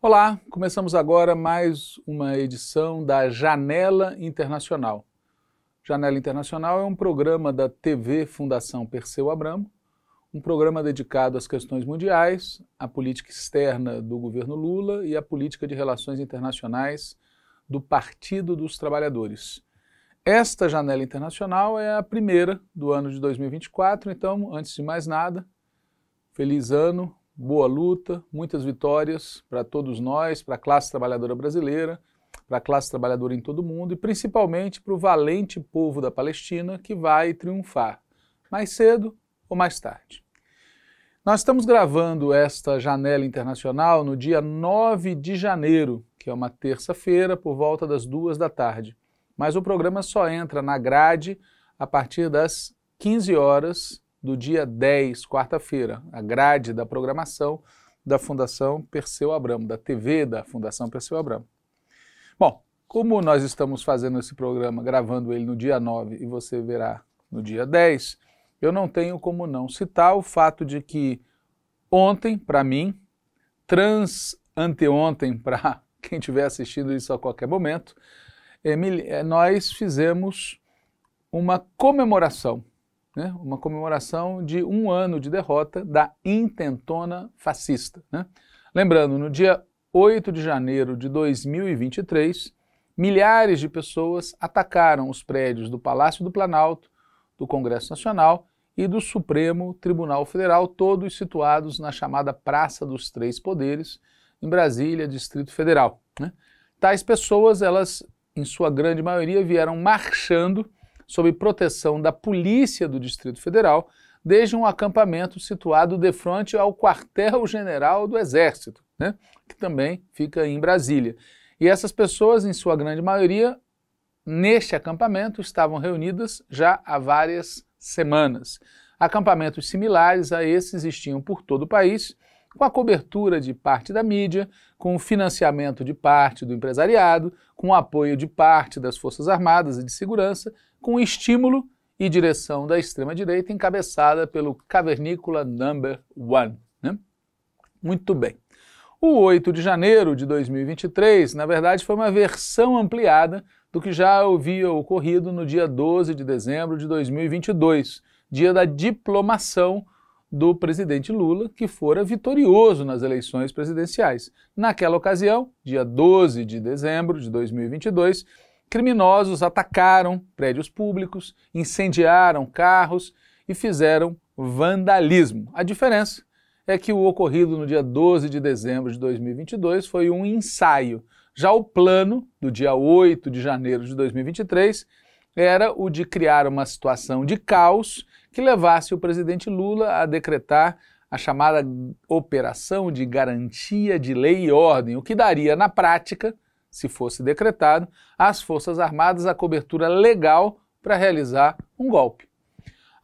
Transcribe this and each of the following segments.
Olá, começamos agora mais uma edição da Janela Internacional. Janela Internacional é um programa da TV Fundação Perseu Abramo, um programa dedicado às questões mundiais, à política externa do governo Lula e à política de relações internacionais do Partido dos Trabalhadores. Esta janela internacional é a primeira do ano de 2024, então, antes de mais nada, feliz ano, boa luta, muitas vitórias para todos nós, para a classe trabalhadora brasileira, para a classe trabalhadora em todo o mundo e principalmente para o valente povo da Palestina que vai triunfar, mais cedo ou mais tarde. Nós estamos gravando esta janela internacional no dia 9 de janeiro, que é uma terça-feira, por volta das duas da tarde. Mas o programa só entra na grade a partir das 15 horas do dia 10, quarta-feira. A grade da programação da Fundação Perseu Abramo, da TV da Fundação Perseu Abramo. Bom, como nós estamos fazendo esse programa, gravando ele no dia 9 e você verá no dia 10, eu não tenho como não citar o fato de que ontem, para mim, trans anteontem para quem estiver assistindo isso a qualquer momento, eh, nós fizemos uma comemoração, né? uma comemoração de um ano de derrota da intentona fascista. Né? Lembrando, no dia 8 de janeiro de 2023, milhares de pessoas atacaram os prédios do Palácio do Planalto, do Congresso Nacional e do Supremo Tribunal Federal, todos situados na chamada Praça dos Três Poderes, em Brasília, Distrito Federal. Né? Tais pessoas elas em sua grande maioria, vieram marchando sob proteção da polícia do Distrito Federal desde um acampamento situado de frente ao quartel-general do Exército, né, que também fica em Brasília. E essas pessoas, em sua grande maioria, neste acampamento estavam reunidas já há várias semanas. Acampamentos similares a esses existiam por todo o país com a cobertura de parte da mídia, com o financiamento de parte do empresariado, com o apoio de parte das Forças Armadas e de Segurança, com o estímulo e direção da extrema-direita encabeçada pelo cavernícola number one. Né? Muito bem. O 8 de janeiro de 2023, na verdade, foi uma versão ampliada do que já havia ocorrido no dia 12 de dezembro de 2022, dia da diplomação do presidente Lula, que fora vitorioso nas eleições presidenciais. Naquela ocasião, dia 12 de dezembro de 2022, criminosos atacaram prédios públicos, incendiaram carros e fizeram vandalismo. A diferença é que o ocorrido no dia 12 de dezembro de 2022 foi um ensaio. Já o plano do dia 8 de janeiro de 2023 era o de criar uma situação de caos que levasse o presidente Lula a decretar a chamada operação de garantia de lei e ordem, o que daria, na prática, se fosse decretado, às Forças Armadas a cobertura legal para realizar um golpe.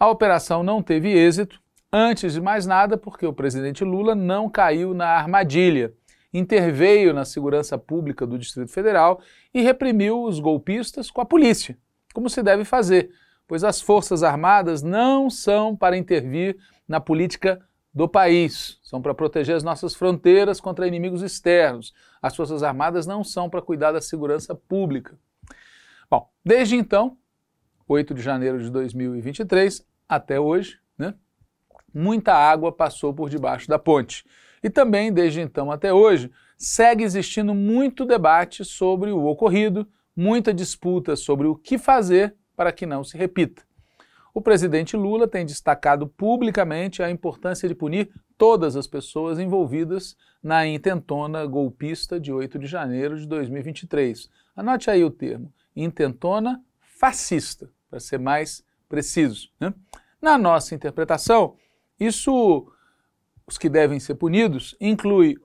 A operação não teve êxito, antes de mais nada, porque o presidente Lula não caiu na armadilha, interveio na segurança pública do Distrito Federal e reprimiu os golpistas com a polícia, como se deve fazer pois as Forças Armadas não são para intervir na política do país, são para proteger as nossas fronteiras contra inimigos externos. As Forças Armadas não são para cuidar da segurança pública. Bom, desde então, 8 de janeiro de 2023 até hoje, né? Muita água passou por debaixo da ponte. E também, desde então até hoje, segue existindo muito debate sobre o ocorrido, muita disputa sobre o que fazer para que não se repita. O presidente Lula tem destacado publicamente a importância de punir todas as pessoas envolvidas na intentona golpista de 8 de janeiro de 2023. Anote aí o termo, intentona fascista, para ser mais preciso. Né? Na nossa interpretação, isso, os que devem ser punidos, inclui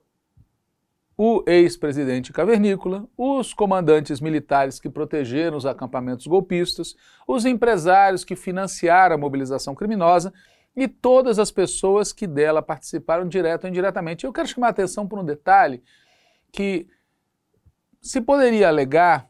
o ex-presidente Cavernícola, os comandantes militares que protegeram os acampamentos golpistas, os empresários que financiaram a mobilização criminosa e todas as pessoas que dela participaram direto ou indiretamente. Eu quero chamar a atenção por um detalhe que se poderia alegar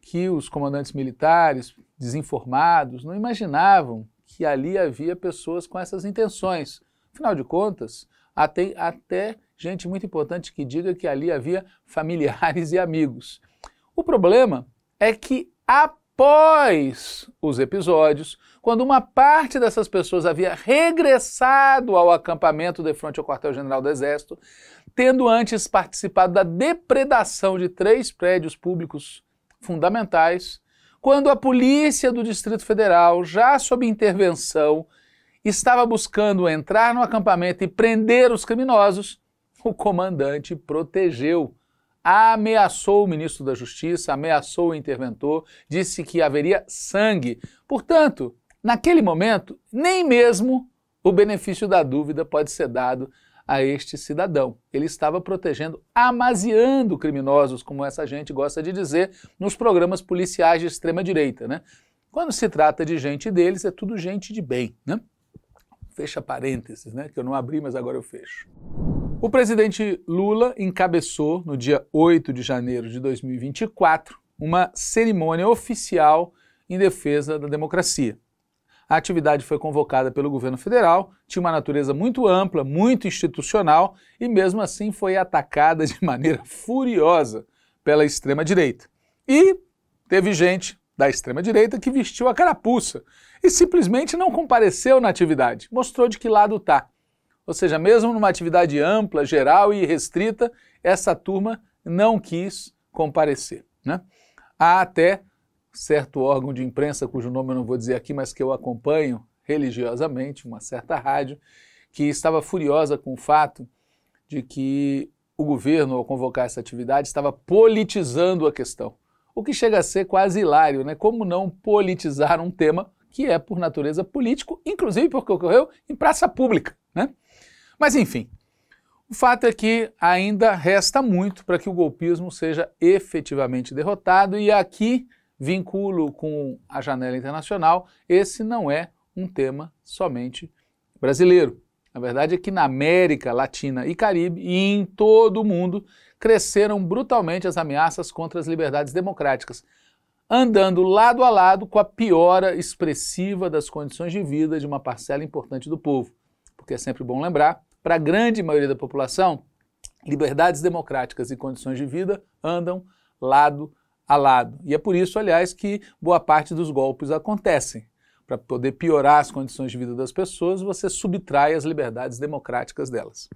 que os comandantes militares desinformados não imaginavam que ali havia pessoas com essas intenções. Afinal de contas, até, até gente muito importante que diga que ali havia familiares e amigos. O problema é que após os episódios, quando uma parte dessas pessoas havia regressado ao acampamento de frente ao quartel-general do Exército, tendo antes participado da depredação de três prédios públicos fundamentais, quando a polícia do Distrito Federal, já sob intervenção, estava buscando entrar no acampamento e prender os criminosos, o comandante protegeu. Ameaçou o ministro da Justiça, ameaçou o interventor, disse que haveria sangue. Portanto, naquele momento, nem mesmo o benefício da dúvida pode ser dado a este cidadão. Ele estava protegendo, amaziando criminosos, como essa gente gosta de dizer, nos programas policiais de extrema-direita. Né? Quando se trata de gente deles, é tudo gente de bem. Né? Fecha parênteses, né? que eu não abri, mas agora eu fecho. O presidente Lula encabeçou, no dia 8 de janeiro de 2024, uma cerimônia oficial em defesa da democracia. A atividade foi convocada pelo governo federal, tinha uma natureza muito ampla, muito institucional e, mesmo assim, foi atacada de maneira furiosa pela extrema-direita. E teve gente da extrema-direita que vestiu a carapuça e simplesmente não compareceu na atividade, mostrou de que lado está. Ou seja, mesmo numa atividade ampla, geral e restrita, essa turma não quis comparecer. Né? Há até certo órgão de imprensa, cujo nome eu não vou dizer aqui, mas que eu acompanho religiosamente, uma certa rádio, que estava furiosa com o fato de que o governo, ao convocar essa atividade, estava politizando a questão. O que chega a ser quase hilário, né? Como não politizar um tema que é, por natureza, político, inclusive porque ocorreu em praça pública, né? Mas enfim, o fato é que ainda resta muito para que o golpismo seja efetivamente derrotado, e aqui vinculo com a janela internacional, esse não é um tema somente brasileiro. A verdade é que na América Latina e Caribe e em todo o mundo cresceram brutalmente as ameaças contra as liberdades democráticas, andando lado a lado com a piora expressiva das condições de vida de uma parcela importante do povo. Porque é sempre bom lembrar para a grande maioria da população, liberdades democráticas e condições de vida andam lado a lado. E é por isso, aliás, que boa parte dos golpes acontecem. Para poder piorar as condições de vida das pessoas, você subtrai as liberdades democráticas delas.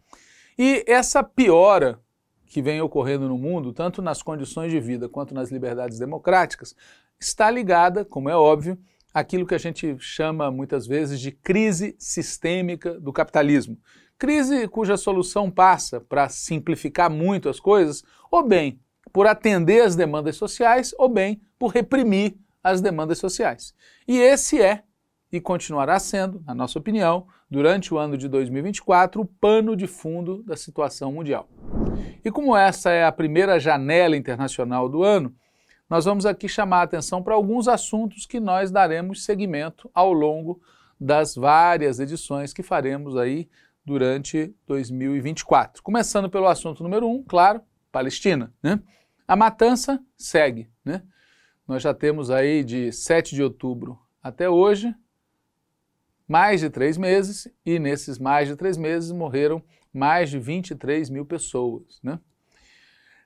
E essa piora que vem ocorrendo no mundo, tanto nas condições de vida quanto nas liberdades democráticas, está ligada, como é óbvio, àquilo que a gente chama muitas vezes de crise sistêmica do capitalismo, Crise cuja solução passa para simplificar muito as coisas, ou bem por atender as demandas sociais, ou bem por reprimir as demandas sociais. E esse é, e continuará sendo, na nossa opinião, durante o ano de 2024, o pano de fundo da situação mundial. E como essa é a primeira janela internacional do ano, nós vamos aqui chamar a atenção para alguns assuntos que nós daremos seguimento ao longo das várias edições que faremos aí durante 2024. Começando pelo assunto número um, claro, Palestina. Né? A matança segue. Né? Nós já temos aí de 7 de outubro até hoje mais de três meses, e nesses mais de três meses morreram mais de 23 mil pessoas. Né?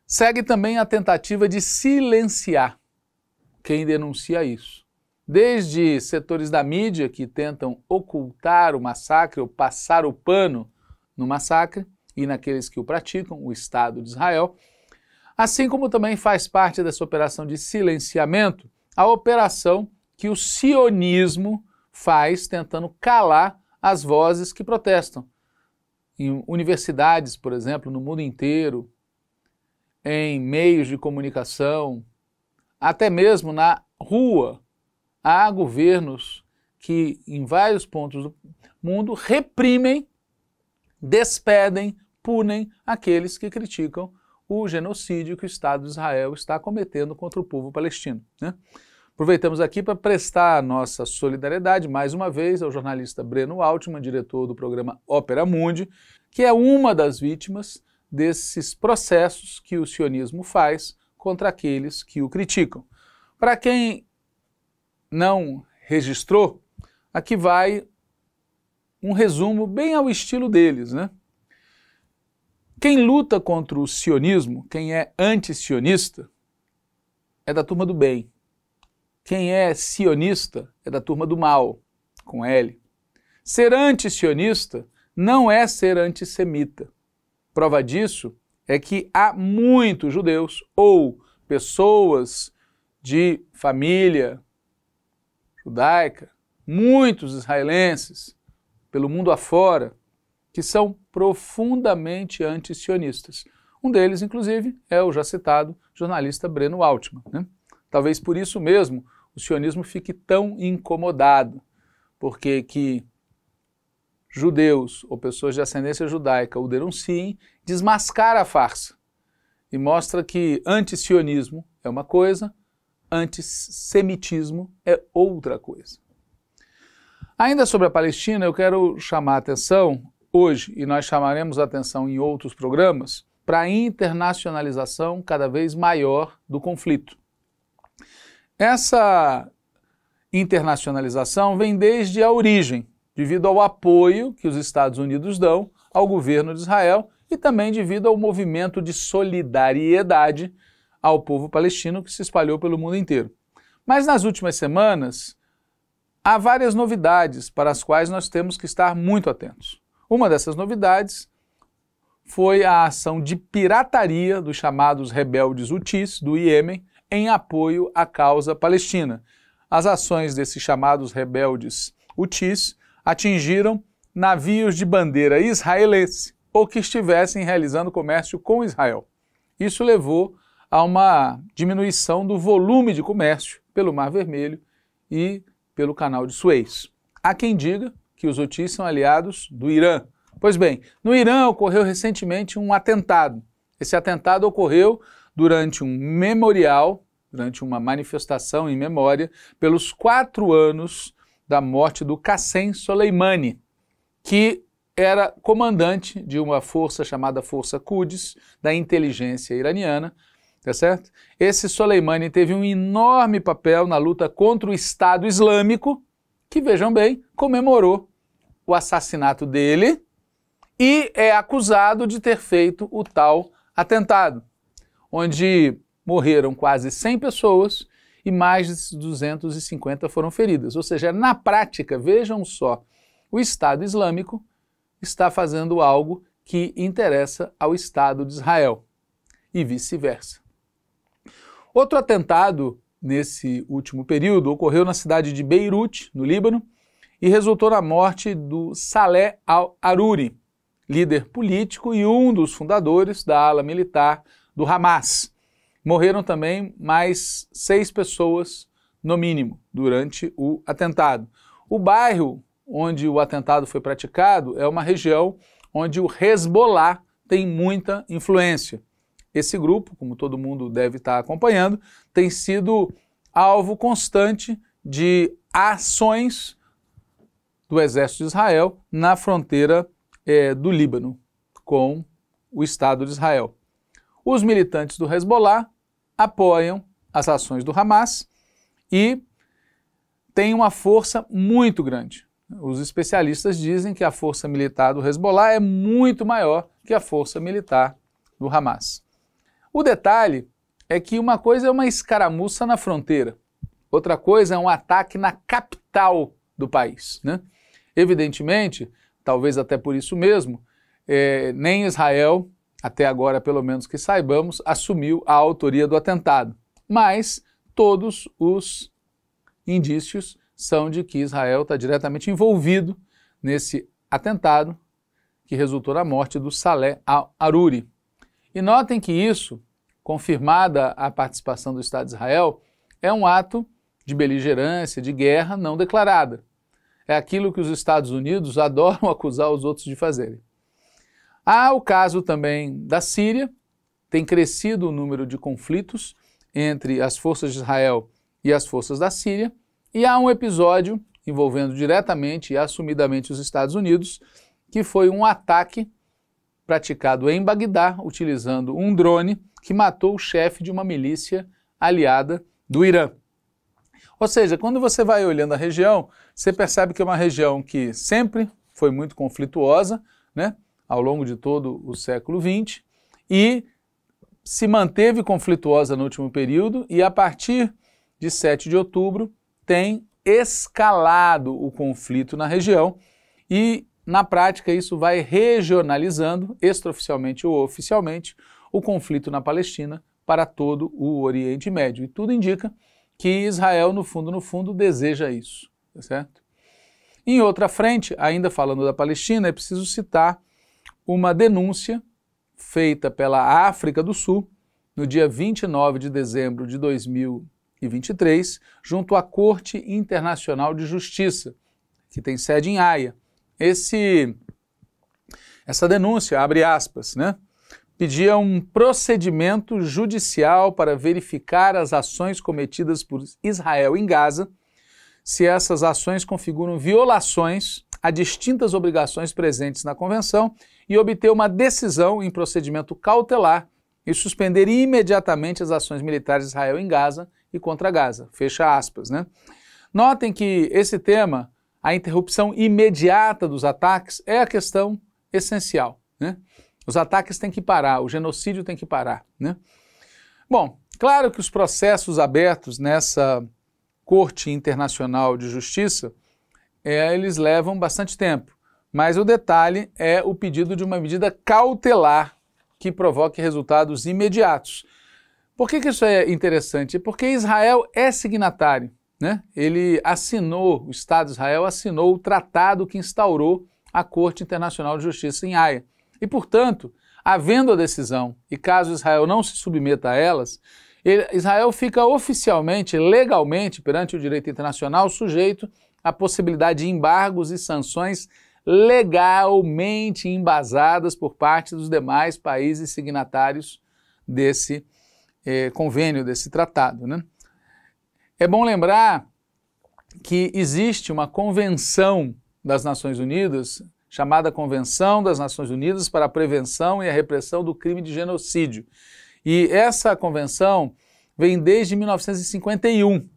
Segue também a tentativa de silenciar quem denuncia isso desde setores da mídia que tentam ocultar o massacre ou passar o pano no massacre e naqueles que o praticam, o Estado de Israel, assim como também faz parte dessa operação de silenciamento a operação que o sionismo faz tentando calar as vozes que protestam. Em universidades, por exemplo, no mundo inteiro, em meios de comunicação, até mesmo na rua, há governos que, em vários pontos do mundo, reprimem, despedem, punem aqueles que criticam o genocídio que o Estado de Israel está cometendo contra o povo palestino. Né? Aproveitamos aqui para prestar nossa solidariedade, mais uma vez, ao jornalista Breno Altman, diretor do programa Ópera Mundi, que é uma das vítimas desses processos que o sionismo faz contra aqueles que o criticam. Para quem não registrou, aqui vai um resumo bem ao estilo deles, né? Quem luta contra o sionismo, quem é anti-sionista, é da turma do bem. Quem é sionista é da turma do mal, com L. Ser anti-sionista não é ser antissemita. Prova disso é que há muitos judeus ou pessoas de família judaica, muitos israelenses, pelo mundo afora, que são profundamente anti-sionistas. Um deles, inclusive, é o já citado jornalista Breno Altman. Né? Talvez por isso mesmo o sionismo fique tão incomodado, porque que judeus ou pessoas de ascendência judaica o denunciem, desmascara a farsa e mostra que anti-sionismo é uma coisa, antissemitismo é outra coisa. Ainda sobre a Palestina, eu quero chamar a atenção hoje, e nós chamaremos a atenção em outros programas, para a internacionalização cada vez maior do conflito. Essa internacionalização vem desde a origem, devido ao apoio que os Estados Unidos dão ao governo de Israel e também devido ao movimento de solidariedade ao povo palestino que se espalhou pelo mundo inteiro. Mas nas últimas semanas, há várias novidades para as quais nós temos que estar muito atentos. Uma dessas novidades foi a ação de pirataria dos chamados rebeldes hutis do Iêmen em apoio à causa palestina. As ações desses chamados rebeldes hutis atingiram navios de bandeira israelense ou que estivessem realizando comércio com Israel. Isso levou há uma diminuição do volume de comércio pelo Mar Vermelho e pelo Canal de Suez. Há quem diga que os Houthis são aliados do Irã. Pois bem, no Irã ocorreu recentemente um atentado. Esse atentado ocorreu durante um memorial, durante uma manifestação em memória, pelos quatro anos da morte do Qassem Soleimani, que era comandante de uma força chamada Força Quds, da inteligência iraniana, tá certo? Esse Soleimani teve um enorme papel na luta contra o Estado Islâmico, que vejam bem, comemorou o assassinato dele e é acusado de ter feito o tal atentado, onde morreram quase 100 pessoas e mais de 250 foram feridas. Ou seja, na prática, vejam só, o Estado Islâmico está fazendo algo que interessa ao Estado de Israel e vice-versa. Outro atentado nesse último período ocorreu na cidade de Beirute, no Líbano, e resultou na morte do Saleh al-Aruri, líder político e um dos fundadores da ala militar do Hamas. Morreram também mais seis pessoas, no mínimo, durante o atentado. O bairro onde o atentado foi praticado é uma região onde o Hezbollah tem muita influência. Esse grupo, como todo mundo deve estar acompanhando, tem sido alvo constante de ações do exército de Israel na fronteira é, do Líbano com o Estado de Israel. Os militantes do Hezbollah apoiam as ações do Hamas e têm uma força muito grande. Os especialistas dizem que a força militar do Hezbollah é muito maior que a força militar do Hamas. O detalhe é que uma coisa é uma escaramuça na fronteira, outra coisa é um ataque na capital do país. Né? Evidentemente, talvez até por isso mesmo, é, nem Israel, até agora pelo menos que saibamos, assumiu a autoria do atentado. Mas todos os indícios são de que Israel está diretamente envolvido nesse atentado que resultou na morte do Saleh al-Aruri. E notem que isso, confirmada a participação do Estado de Israel, é um ato de beligerância, de guerra não declarada. É aquilo que os Estados Unidos adoram acusar os outros de fazerem. Há o caso também da Síria, tem crescido o número de conflitos entre as forças de Israel e as forças da Síria, e há um episódio envolvendo diretamente e assumidamente os Estados Unidos, que foi um ataque praticado em Bagdá, utilizando um drone que matou o chefe de uma milícia aliada do Irã. Ou seja, quando você vai olhando a região, você percebe que é uma região que sempre foi muito conflituosa, né, ao longo de todo o século XX, e se manteve conflituosa no último período, e a partir de 7 de outubro tem escalado o conflito na região, e na prática, isso vai regionalizando, extraoficialmente ou oficialmente, o conflito na Palestina para todo o Oriente Médio. E tudo indica que Israel, no fundo, no fundo, deseja isso, tá certo? Em outra frente, ainda falando da Palestina, é preciso citar uma denúncia feita pela África do Sul no dia 29 de dezembro de 2023, junto à Corte Internacional de Justiça, que tem sede em Haia esse essa denúncia, abre aspas, né? Pedia um procedimento judicial para verificar as ações cometidas por Israel em Gaza, se essas ações configuram violações a distintas obrigações presentes na convenção e obter uma decisão em procedimento cautelar e suspender imediatamente as ações militares de Israel em Gaza e contra Gaza. Fecha aspas, né? Notem que esse tema a interrupção imediata dos ataques é a questão essencial. Né? Os ataques têm que parar, o genocídio tem que parar. Né? Bom, claro que os processos abertos nessa Corte Internacional de Justiça é, eles levam bastante tempo, mas o detalhe é o pedido de uma medida cautelar que provoque resultados imediatos. Por que, que isso é interessante? Porque Israel é signatário né, ele assinou, o Estado de Israel assinou o tratado que instaurou a Corte Internacional de Justiça em Haia. E, portanto, havendo a decisão, e caso Israel não se submeta a elas, ele, Israel fica oficialmente, legalmente, perante o direito internacional, sujeito à possibilidade de embargos e sanções legalmente embasadas por parte dos demais países signatários desse eh, convênio, desse tratado. Né? É bom lembrar que existe uma convenção das Nações Unidas, chamada Convenção das Nações Unidas para a Prevenção e a Repressão do Crime de Genocídio. E essa convenção vem desde 1951.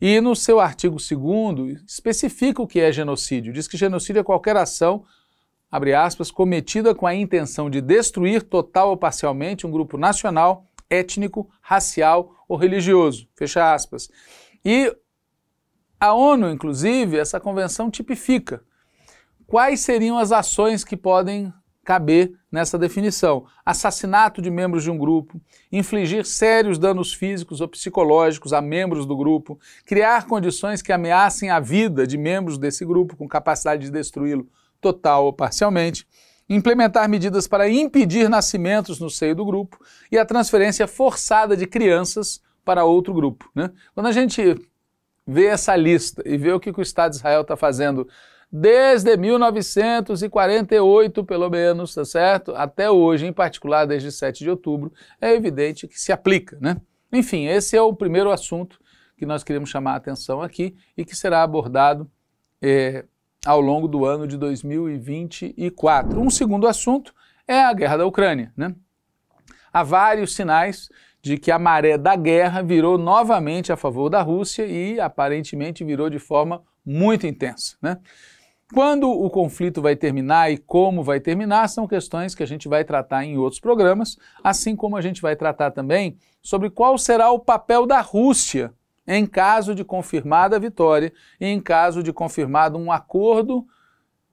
E no seu artigo 2 especifica o que é genocídio. Diz que genocídio é qualquer ação, abre aspas, cometida com a intenção de destruir total ou parcialmente um grupo nacional, étnico, racial ou religioso. Fecha aspas. E a ONU, inclusive, essa convenção tipifica quais seriam as ações que podem caber nessa definição: assassinato de membros de um grupo, infligir sérios danos físicos ou psicológicos a membros do grupo, criar condições que ameacem a vida de membros desse grupo com capacidade de destruí-lo total ou parcialmente, implementar medidas para impedir nascimentos no seio do grupo e a transferência forçada de crianças para outro grupo. Né? Quando a gente vê essa lista e vê o que o Estado de Israel está fazendo desde 1948, pelo menos, tá certo? Até hoje, em particular desde 7 de outubro, é evidente que se aplica, né? Enfim, esse é o primeiro assunto que nós queremos chamar a atenção aqui e que será abordado eh, ao longo do ano de 2024. Um segundo assunto é a guerra da Ucrânia. Né? Há vários sinais de que a maré da guerra virou novamente a favor da Rússia e aparentemente virou de forma muito intensa. Né? Quando o conflito vai terminar e como vai terminar são questões que a gente vai tratar em outros programas, assim como a gente vai tratar também sobre qual será o papel da Rússia em caso de confirmada a vitória e em caso de confirmado um acordo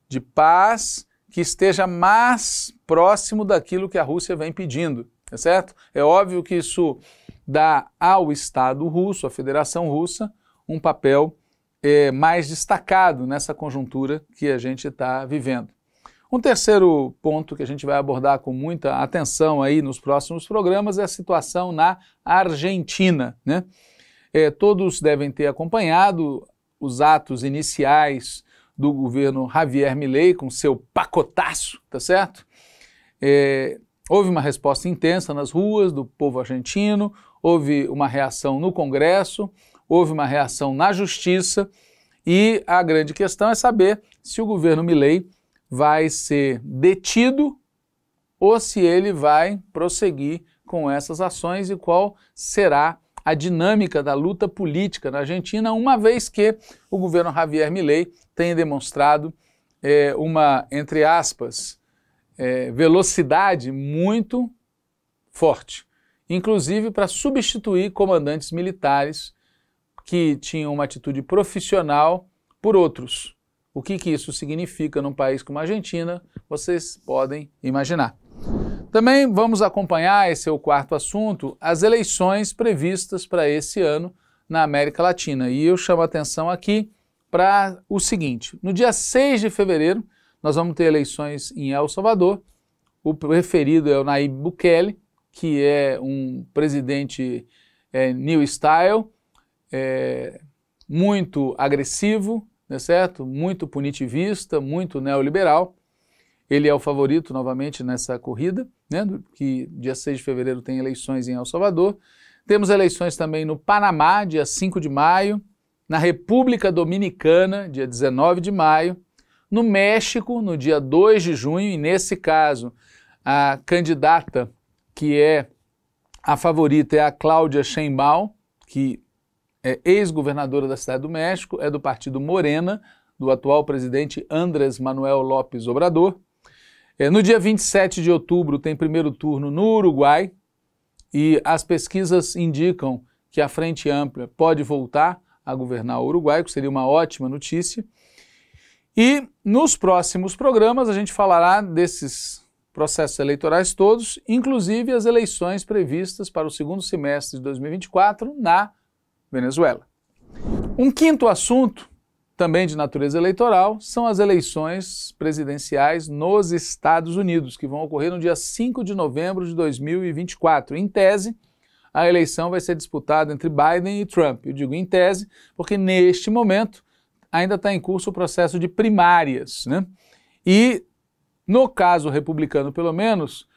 de paz que esteja mais próximo daquilo que a Rússia vem pedindo, é certo? É óbvio que isso dá ao Estado russo, à Federação Russa, um papel é, mais destacado nessa conjuntura que a gente está vivendo. Um terceiro ponto que a gente vai abordar com muita atenção aí nos próximos programas é a situação na Argentina, né? É, todos devem ter acompanhado os atos iniciais do governo Javier Milei com seu pacotaço, tá certo? É, houve uma resposta intensa nas ruas do povo argentino, houve uma reação no Congresso, houve uma reação na Justiça e a grande questão é saber se o governo Milei vai ser detido ou se ele vai prosseguir com essas ações e qual será a dinâmica da luta política na Argentina, uma vez que o governo Javier Milei tem demonstrado é, uma, entre aspas, é, velocidade muito forte, inclusive para substituir comandantes militares que tinham uma atitude profissional por outros. O que, que isso significa num país como a Argentina, vocês podem imaginar. Também vamos acompanhar, esse é o quarto assunto, as eleições previstas para esse ano na América Latina. E eu chamo a atenção aqui para o seguinte: no dia 6 de fevereiro, nós vamos ter eleições em El Salvador. O referido é o Nayib Bukele, que é um presidente é, new style, é, muito agressivo, né, certo? muito punitivista, muito neoliberal. Ele é o favorito novamente nessa corrida, né, que dia 6 de fevereiro tem eleições em El Salvador. Temos eleições também no Panamá, dia 5 de maio, na República Dominicana, dia 19 de maio, no México, no dia 2 de junho, e nesse caso, a candidata que é a favorita é a Cláudia Sheinbaum, que é ex-governadora da cidade do México, é do partido Morena, do atual presidente Andrés Manuel López Obrador. É, no dia 27 de outubro tem primeiro turno no Uruguai e as pesquisas indicam que a Frente Ampla pode voltar a governar o Uruguai, que seria uma ótima notícia. E nos próximos programas a gente falará desses processos eleitorais todos, inclusive as eleições previstas para o segundo semestre de 2024 na Venezuela. Um quinto assunto também de natureza eleitoral, são as eleições presidenciais nos Estados Unidos, que vão ocorrer no dia 5 de novembro de 2024. Em tese, a eleição vai ser disputada entre Biden e Trump. Eu digo em tese, porque neste momento ainda está em curso o processo de primárias. Né? E, no caso republicano, pelo menos,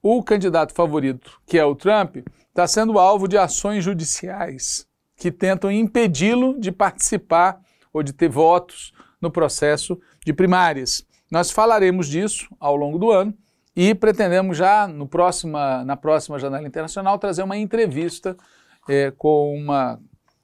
o candidato favorito, que é o Trump, está sendo alvo de ações judiciais que tentam impedi-lo de participar ou de ter votos no processo de primárias. Nós falaremos disso ao longo do ano e pretendemos já no próxima, na próxima Janela Internacional trazer uma entrevista é, com uma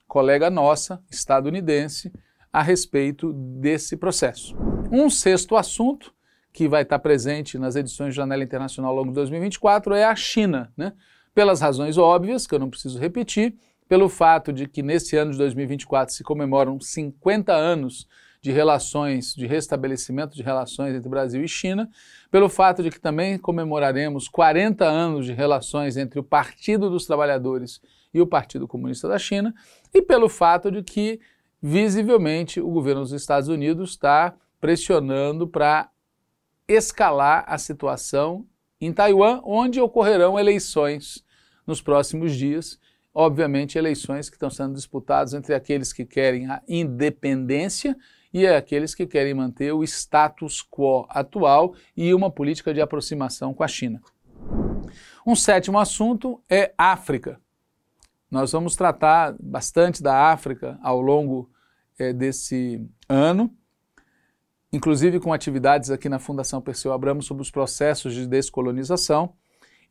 colega nossa, estadunidense, a respeito desse processo. Um sexto assunto que vai estar presente nas edições de Janela Internacional ao longo de 2024 é a China, né? Pelas razões óbvias, que eu não preciso repetir, pelo fato de que nesse ano de 2024 se comemoram 50 anos de relações, de restabelecimento de relações entre Brasil e China, pelo fato de que também comemoraremos 40 anos de relações entre o Partido dos Trabalhadores e o Partido Comunista da China, e pelo fato de que, visivelmente, o governo dos Estados Unidos está pressionando para escalar a situação em Taiwan, onde ocorrerão eleições nos próximos dias obviamente, eleições que estão sendo disputadas entre aqueles que querem a independência e aqueles que querem manter o status quo atual e uma política de aproximação com a China. Um sétimo assunto é África. Nós vamos tratar bastante da África ao longo é, desse ano, inclusive com atividades aqui na Fundação Perseu Abramo sobre os processos de descolonização.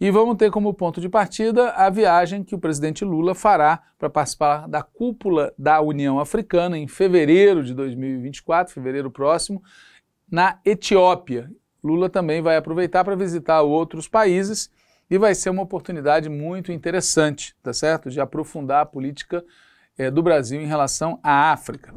E vamos ter como ponto de partida a viagem que o presidente Lula fará para participar da cúpula da União Africana em fevereiro de 2024, fevereiro próximo, na Etiópia. Lula também vai aproveitar para visitar outros países e vai ser uma oportunidade muito interessante, tá certo? De aprofundar a política é, do Brasil em relação à África.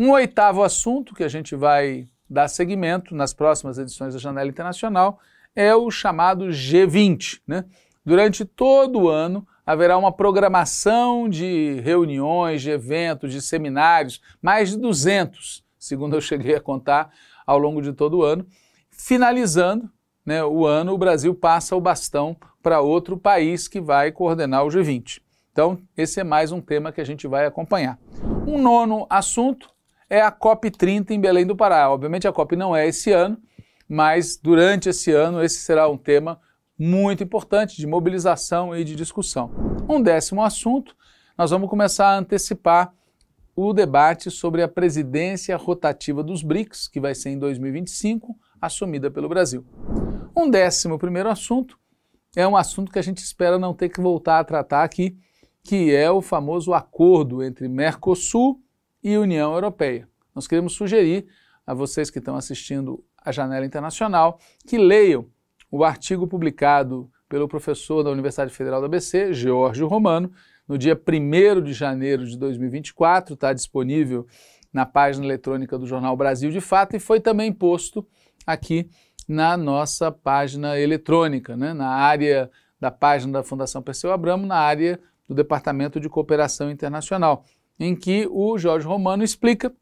Um oitavo assunto que a gente vai dar seguimento nas próximas edições da Janela Internacional é o chamado G20. Né? Durante todo o ano, haverá uma programação de reuniões, de eventos, de seminários, mais de 200, segundo eu cheguei a contar, ao longo de todo o ano. Finalizando né, o ano, o Brasil passa o bastão para outro país que vai coordenar o G20. Então, esse é mais um tema que a gente vai acompanhar. Um nono assunto é a COP30 em Belém do Pará. Obviamente, a COP não é esse ano, mas durante esse ano esse será um tema muito importante de mobilização e de discussão. Um décimo assunto, nós vamos começar a antecipar o debate sobre a presidência rotativa dos BRICS, que vai ser em 2025, assumida pelo Brasil. Um décimo primeiro assunto é um assunto que a gente espera não ter que voltar a tratar aqui, que é o famoso acordo entre Mercosul e União Europeia. Nós queremos sugerir a vocês que estão assistindo a Janela Internacional, que leiam o artigo publicado pelo professor da Universidade Federal da ABC, Jorge Romano, no dia 1 de janeiro de 2024, está disponível na página eletrônica do jornal Brasil de Fato e foi também posto aqui na nossa página eletrônica, né? na área da página da Fundação Perseu Abramo, na área do Departamento de Cooperação Internacional, em que o Jorge Romano explica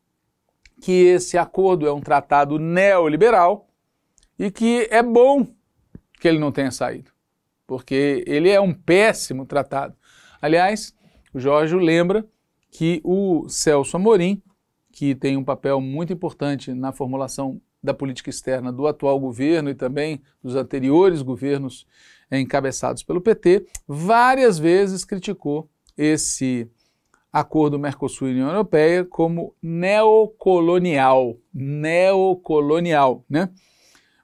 que esse acordo é um tratado neoliberal e que é bom que ele não tenha saído, porque ele é um péssimo tratado. Aliás, o Jorge lembra que o Celso Amorim, que tem um papel muito importante na formulação da política externa do atual governo e também dos anteriores governos encabeçados pelo PT, várias vezes criticou esse acordo Mercosul-União Europeia como neocolonial, neocolonial, né?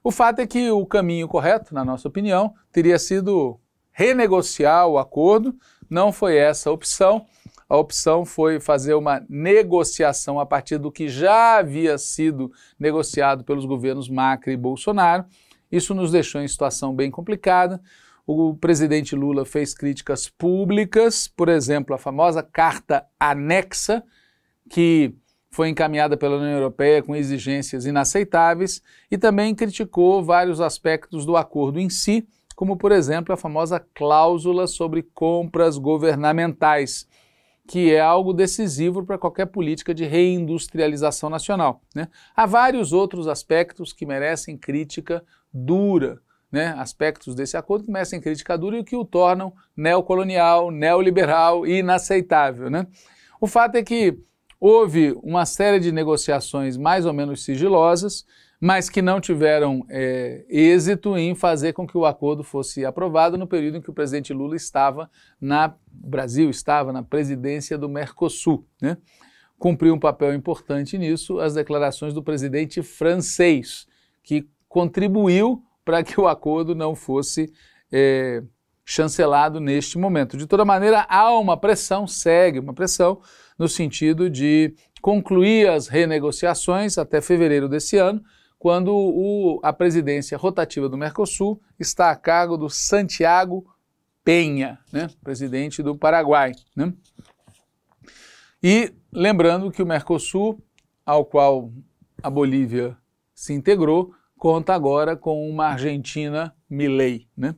O fato é que o caminho correto, na nossa opinião, teria sido renegociar o acordo, não foi essa a opção. A opção foi fazer uma negociação a partir do que já havia sido negociado pelos governos Macri e Bolsonaro. Isso nos deixou em situação bem complicada. O presidente Lula fez críticas públicas, por exemplo, a famosa carta anexa, que foi encaminhada pela União Europeia com exigências inaceitáveis, e também criticou vários aspectos do acordo em si, como, por exemplo, a famosa cláusula sobre compras governamentais, que é algo decisivo para qualquer política de reindustrialização nacional. Né? Há vários outros aspectos que merecem crítica dura né, aspectos desse acordo que merecem crítica dura e o que o tornam neocolonial, neoliberal e inaceitável. Né? O fato é que houve uma série de negociações mais ou menos sigilosas, mas que não tiveram é, êxito em fazer com que o acordo fosse aprovado no período em que o presidente Lula estava na Brasil estava na presidência do Mercosul, né? Cumpriu um papel importante nisso as declarações do presidente francês, que contribuiu para que o acordo não fosse é, chancelado neste momento. De toda maneira, há uma pressão, segue uma pressão, no sentido de concluir as renegociações até fevereiro desse ano, quando o, a presidência rotativa do Mercosul está a cargo do Santiago Penha, né, presidente do Paraguai. Né? E lembrando que o Mercosul, ao qual a Bolívia se integrou, conta agora com uma Argentina Milley. Né?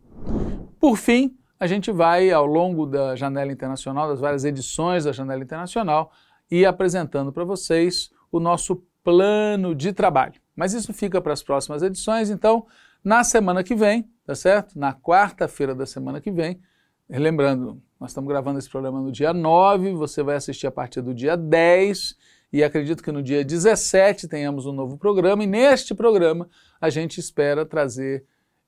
Por fim, a gente vai, ao longo da Janela Internacional, das várias edições da Janela Internacional, e apresentando para vocês o nosso plano de trabalho. Mas isso fica para as próximas edições, então, na semana que vem, tá certo? Na quarta-feira da semana que vem, lembrando, nós estamos gravando esse programa no dia 9, você vai assistir a partir do dia 10 e acredito que no dia 17 tenhamos um novo programa. E neste programa a gente espera trazer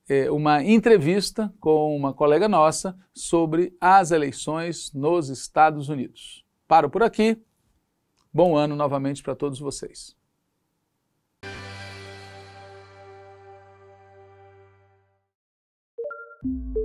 eh, uma entrevista com uma colega nossa sobre as eleições nos Estados Unidos. Paro por aqui. Bom ano novamente para todos vocês. thank you